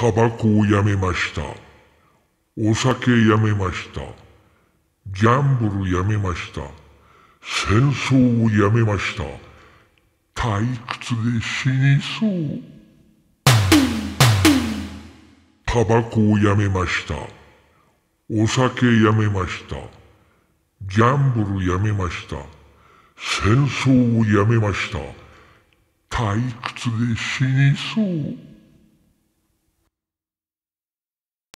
タバコをやめました。お酒やめました。ギャンブルやめました。戦争をやめました。退屈で死にそう。タバコをやめました。お酒やめました。ギャンブルやめました。戦争をやめました。退屈で死にそう。